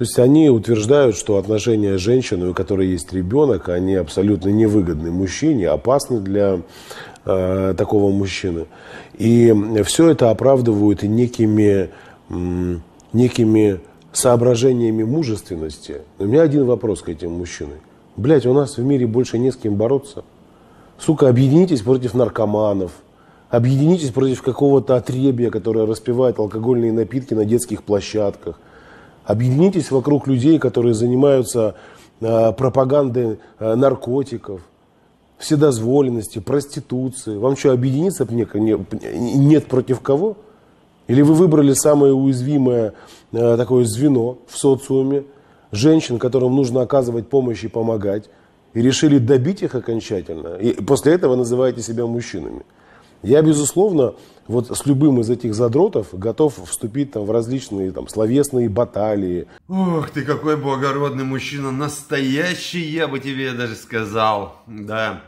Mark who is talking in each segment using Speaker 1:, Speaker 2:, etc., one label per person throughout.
Speaker 1: То есть они утверждают, что отношения женщины, у которой есть ребенок, они абсолютно невыгодны мужчине, опасны для э, такого мужчины. И все это оправдывают некими, э, некими соображениями мужественности. У меня один вопрос к этим мужчинам. Блять, у нас в мире больше не с кем бороться. Сука, объединитесь против наркоманов, объединитесь против какого-то отребья, которое распивает алкогольные напитки на детских площадках Объединитесь вокруг людей, которые занимаются э, пропагандой э, наркотиков, вседозволенности, проституции. Вам что, объединиться нет против кого? Или вы выбрали самое уязвимое э, такое звено в социуме, женщин, которым нужно оказывать помощь и помогать, и решили добить их окончательно, и после этого называете себя мужчинами. Я, безусловно, вот с любым из этих задротов готов вступить там, в различные там, словесные баталии.
Speaker 2: Ух ты, какой благородный мужчина, настоящий, я бы тебе даже сказал. Да,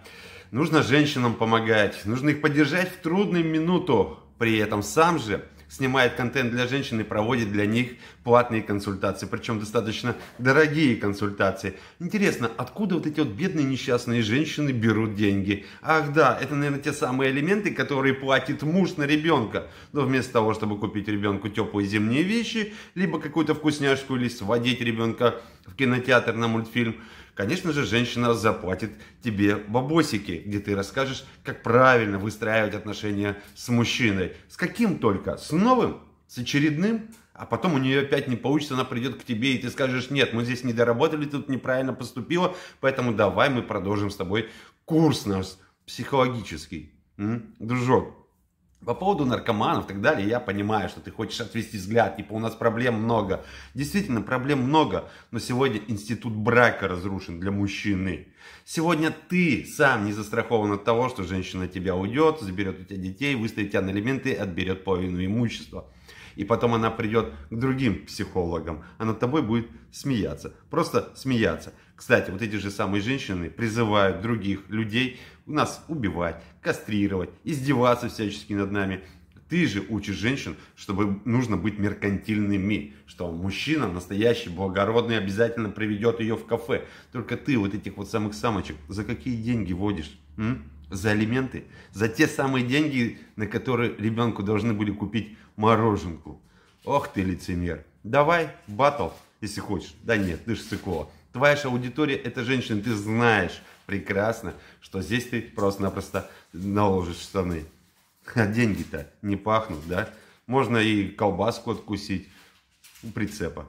Speaker 2: нужно женщинам помогать, нужно их поддержать в трудную минуту, при этом сам же – снимает контент для женщин и проводит для них платные консультации, причем достаточно дорогие консультации. Интересно, откуда вот эти вот бедные несчастные женщины берут деньги? Ах да, это, наверное, те самые элементы, которые платит муж на ребенка. Но вместо того, чтобы купить ребенку теплые зимние вещи, либо какую-то вкусняшку, или сводить ребенка в кинотеатр на мультфильм, Конечно же, женщина заплатит тебе бабосики, где ты расскажешь, как правильно выстраивать отношения с мужчиной. С каким только? С новым? С очередным? а потом у нее опять не получится, она придет к тебе, и ты скажешь, нет, мы здесь не доработали, тут неправильно поступило, поэтому давай мы продолжим с тобой курс наш психологический, м? дружок. По поводу наркоманов и так далее, я понимаю, что ты хочешь отвести взгляд, типа у нас проблем много. Действительно, проблем много, но сегодня институт брака разрушен для мужчины. Сегодня ты сам не застрахован от того, что женщина тебя уйдет, заберет у тебя детей, выставит тебя на элементы, отберет половину имущества и потом она придет к другим психологам, а над тобой будет смеяться, просто смеяться. Кстати, вот эти же самые женщины призывают других людей у нас убивать, кастрировать, издеваться всячески над нами, ты же учишь женщин, чтобы нужно быть меркантильными, что мужчина настоящий, благородный, обязательно приведет ее в кафе. Только ты вот этих вот самых самочек за какие деньги водишь? М? за алименты, за те самые деньги, на которые ребенку должны были купить мороженку. Ох ты лицемер. Давай, батл, если хочешь. Да нет, ты же Сыкова. Твоя же аудитория это женщины, ты знаешь прекрасно, что здесь ты просто-напросто наложишь штаны. А деньги-то
Speaker 1: не пахнут, да? Можно и колбаску откусить у прицепа.